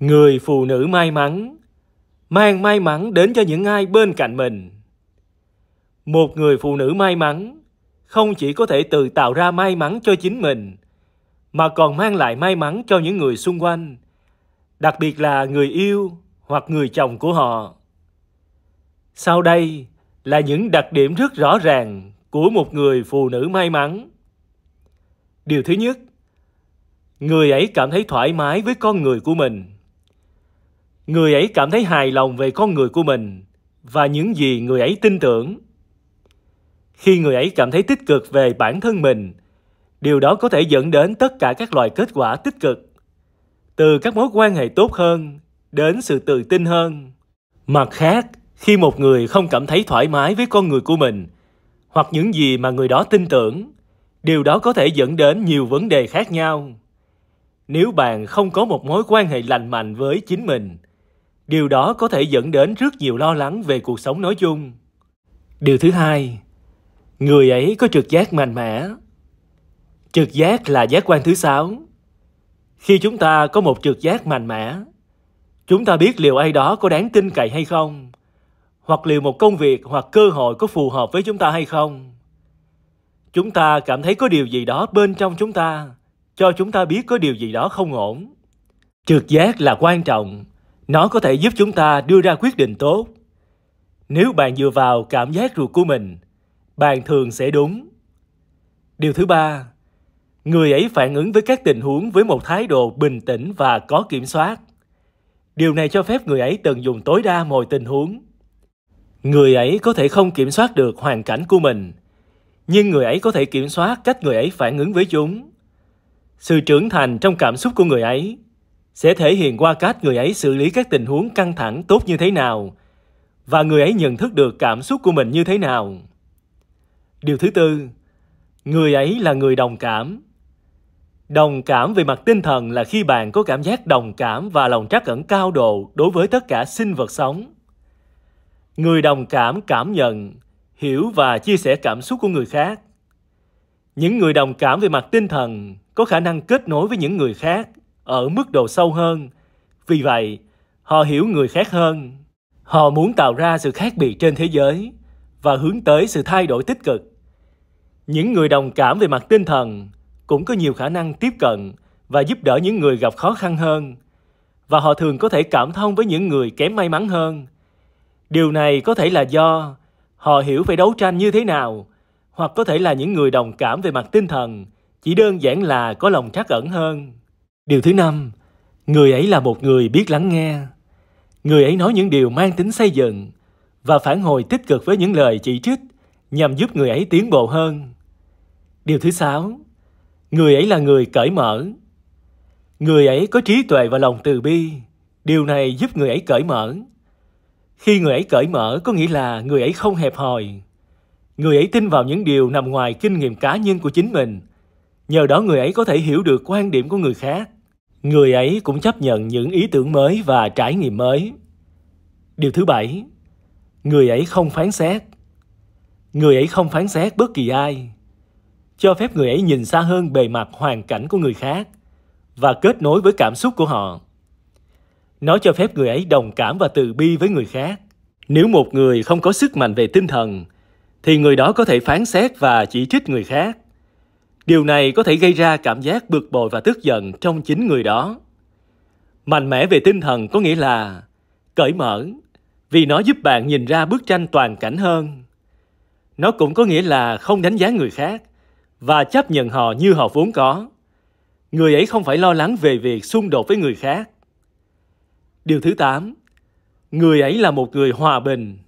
người phụ nữ may mắn mang may mắn đến cho những ai bên cạnh mình một người phụ nữ may mắn không chỉ có thể tự tạo ra may mắn cho chính mình mà còn mang lại may mắn cho những người xung quanh đặc biệt là người yêu hoặc người chồng của họ sau đây là những đặc điểm rất rõ ràng của một người phụ nữ may mắn điều thứ nhất người ấy cảm thấy thoải mái với con người của mình người ấy cảm thấy hài lòng về con người của mình và những gì người ấy tin tưởng khi người ấy cảm thấy tích cực về bản thân mình điều đó có thể dẫn đến tất cả các loại kết quả tích cực từ các mối quan hệ tốt hơn đến sự tự tin hơn mặt khác khi một người không cảm thấy thoải mái với con người của mình hoặc những gì mà người đó tin tưởng điều đó có thể dẫn đến nhiều vấn đề khác nhau nếu bạn không có một mối quan hệ lành mạnh với chính mình Điều đó có thể dẫn đến rất nhiều lo lắng về cuộc sống nói chung. Điều thứ hai, người ấy có trực giác mạnh mẽ. Trực giác là giác quan thứ sáu. Khi chúng ta có một trực giác mạnh mẽ, chúng ta biết liệu ai đó có đáng tin cậy hay không, hoặc liệu một công việc hoặc cơ hội có phù hợp với chúng ta hay không. Chúng ta cảm thấy có điều gì đó bên trong chúng ta, cho chúng ta biết có điều gì đó không ổn. Trực giác là quan trọng nó có thể giúp chúng ta đưa ra quyết định tốt. Nếu bạn dựa vào cảm giác ruột của mình, bạn thường sẽ đúng. Điều thứ ba, người ấy phản ứng với các tình huống với một thái độ bình tĩnh và có kiểm soát. Điều này cho phép người ấy tận dụng tối đa mọi tình huống. Người ấy có thể không kiểm soát được hoàn cảnh của mình, nhưng người ấy có thể kiểm soát cách người ấy phản ứng với chúng. Sự trưởng thành trong cảm xúc của người ấy sẽ thể hiện qua cách người ấy xử lý các tình huống căng thẳng tốt như thế nào và người ấy nhận thức được cảm xúc của mình như thế nào. Điều thứ tư, người ấy là người đồng cảm. Đồng cảm về mặt tinh thần là khi bạn có cảm giác đồng cảm và lòng trắc ẩn cao độ đối với tất cả sinh vật sống. Người đồng cảm cảm nhận, hiểu và chia sẻ cảm xúc của người khác. Những người đồng cảm về mặt tinh thần có khả năng kết nối với những người khác ở mức độ sâu hơn vì vậy họ hiểu người khác hơn họ muốn tạo ra sự khác biệt trên thế giới và hướng tới sự thay đổi tích cực những người đồng cảm về mặt tinh thần cũng có nhiều khả năng tiếp cận và giúp đỡ những người gặp khó khăn hơn và họ thường có thể cảm thông với những người kém may mắn hơn điều này có thể là do họ hiểu phải đấu tranh như thế nào hoặc có thể là những người đồng cảm về mặt tinh thần chỉ đơn giản là có lòng trắc ẩn hơn Điều thứ năm, người ấy là một người biết lắng nghe. Người ấy nói những điều mang tính xây dựng và phản hồi tích cực với những lời chỉ trích nhằm giúp người ấy tiến bộ hơn. Điều thứ sáu, người ấy là người cởi mở. Người ấy có trí tuệ và lòng từ bi. Điều này giúp người ấy cởi mở. Khi người ấy cởi mở có nghĩa là người ấy không hẹp hòi. Người ấy tin vào những điều nằm ngoài kinh nghiệm cá nhân của chính mình. Nhờ đó người ấy có thể hiểu được quan điểm của người khác người ấy cũng chấp nhận những ý tưởng mới và trải nghiệm mới điều thứ bảy người ấy không phán xét người ấy không phán xét bất kỳ ai cho phép người ấy nhìn xa hơn bề mặt hoàn cảnh của người khác và kết nối với cảm xúc của họ nó cho phép người ấy đồng cảm và từ bi với người khác nếu một người không có sức mạnh về tinh thần thì người đó có thể phán xét và chỉ trích người khác Điều này có thể gây ra cảm giác bực bội và tức giận trong chính người đó. Mạnh mẽ về tinh thần có nghĩa là cởi mở, vì nó giúp bạn nhìn ra bức tranh toàn cảnh hơn. Nó cũng có nghĩa là không đánh giá người khác và chấp nhận họ như họ vốn có. Người ấy không phải lo lắng về việc xung đột với người khác. Điều thứ 8. Người ấy là một người hòa bình.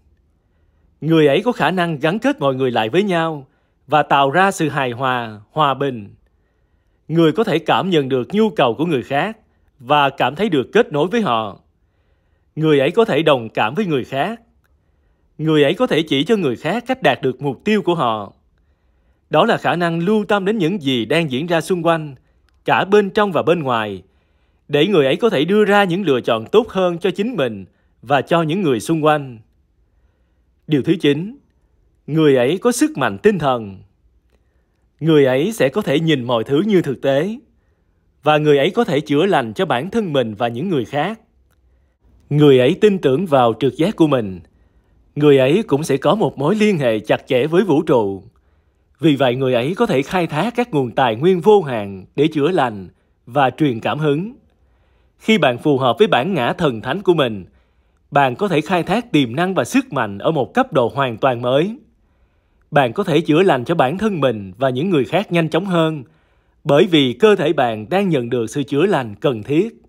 Người ấy có khả năng gắn kết mọi người lại với nhau và tạo ra sự hài hòa, hòa bình. Người có thể cảm nhận được nhu cầu của người khác và cảm thấy được kết nối với họ. Người ấy có thể đồng cảm với người khác. Người ấy có thể chỉ cho người khác cách đạt được mục tiêu của họ. Đó là khả năng lưu tâm đến những gì đang diễn ra xung quanh, cả bên trong và bên ngoài, để người ấy có thể đưa ra những lựa chọn tốt hơn cho chính mình và cho những người xung quanh. Điều thứ 9, người ấy có sức mạnh tinh thần người ấy sẽ có thể nhìn mọi thứ như thực tế và người ấy có thể chữa lành cho bản thân mình và những người khác người ấy tin tưởng vào trực giác của mình người ấy cũng sẽ có một mối liên hệ chặt chẽ với vũ trụ vì vậy người ấy có thể khai thác các nguồn tài nguyên vô hạn để chữa lành và truyền cảm hứng khi bạn phù hợp với bản ngã thần thánh của mình bạn có thể khai thác tiềm năng và sức mạnh ở một cấp độ hoàn toàn mới bạn có thể chữa lành cho bản thân mình và những người khác nhanh chóng hơn bởi vì cơ thể bạn đang nhận được sự chữa lành cần thiết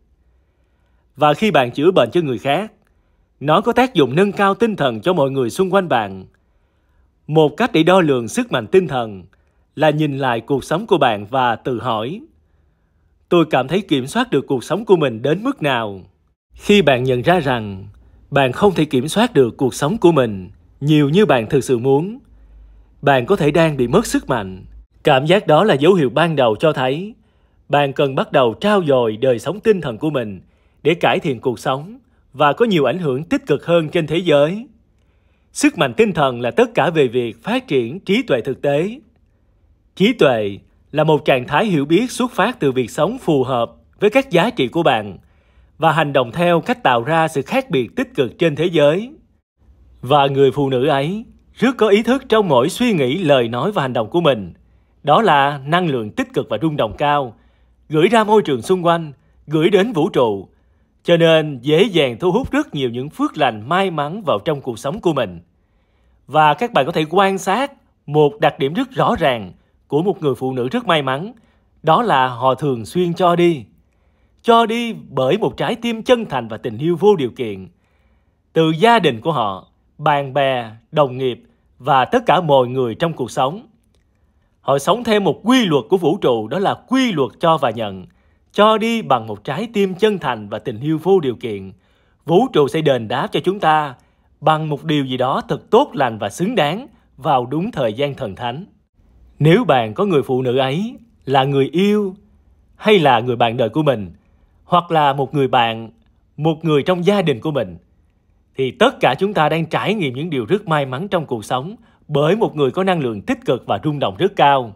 và khi bạn chữa bệnh cho người khác nó có tác dụng nâng cao tinh thần cho mọi người xung quanh bạn một cách để đo lường sức mạnh tinh thần là nhìn lại cuộc sống của bạn và tự hỏi tôi cảm thấy kiểm soát được cuộc sống của mình đến mức nào khi bạn nhận ra rằng bạn không thể kiểm soát được cuộc sống của mình nhiều như bạn thực sự muốn bạn có thể đang bị mất sức mạnh. Cảm giác đó là dấu hiệu ban đầu cho thấy bạn cần bắt đầu trao dồi đời sống tinh thần của mình để cải thiện cuộc sống và có nhiều ảnh hưởng tích cực hơn trên thế giới. Sức mạnh tinh thần là tất cả về việc phát triển trí tuệ thực tế. Trí tuệ là một trạng thái hiểu biết xuất phát từ việc sống phù hợp với các giá trị của bạn và hành động theo cách tạo ra sự khác biệt tích cực trên thế giới. Và người phụ nữ ấy rất có ý thức trong mỗi suy nghĩ, lời nói và hành động của mình. Đó là năng lượng tích cực và rung động cao, gửi ra môi trường xung quanh, gửi đến vũ trụ. Cho nên dễ dàng thu hút rất nhiều những phước lành may mắn vào trong cuộc sống của mình. Và các bạn có thể quan sát một đặc điểm rất rõ ràng của một người phụ nữ rất may mắn, đó là họ thường xuyên cho đi. Cho đi bởi một trái tim chân thành và tình yêu vô điều kiện. Từ gia đình của họ, bạn bè, đồng nghiệp và tất cả mọi người trong cuộc sống. Họ sống theo một quy luật của vũ trụ đó là quy luật cho và nhận. Cho đi bằng một trái tim chân thành và tình yêu vô điều kiện. Vũ trụ sẽ đền đáp cho chúng ta bằng một điều gì đó thật tốt lành và xứng đáng vào đúng thời gian thần thánh. Nếu bạn có người phụ nữ ấy là người yêu hay là người bạn đời của mình hoặc là một người bạn, một người trong gia đình của mình – thì tất cả chúng ta đang trải nghiệm những điều rất may mắn trong cuộc sống bởi một người có năng lượng tích cực và rung động rất cao.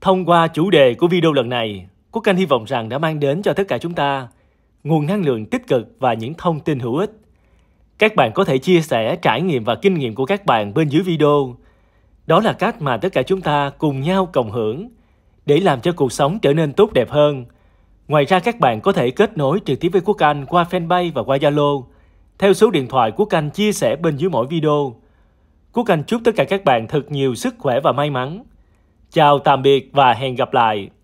Thông qua chủ đề của video lần này, Quốc Anh hy vọng rằng đã mang đến cho tất cả chúng ta nguồn năng lượng tích cực và những thông tin hữu ích. Các bạn có thể chia sẻ trải nghiệm và kinh nghiệm của các bạn bên dưới video. Đó là cách mà tất cả chúng ta cùng nhau cộng hưởng để làm cho cuộc sống trở nên tốt đẹp hơn. Ngoài ra các bạn có thể kết nối trực tiếp với Quốc Anh qua fanpage và qua Zalo theo số điện thoại của Canh chia sẻ bên dưới mỗi video. của canh chúc tất cả các bạn thật nhiều sức khỏe và may mắn. Chào tạm biệt và hẹn gặp lại.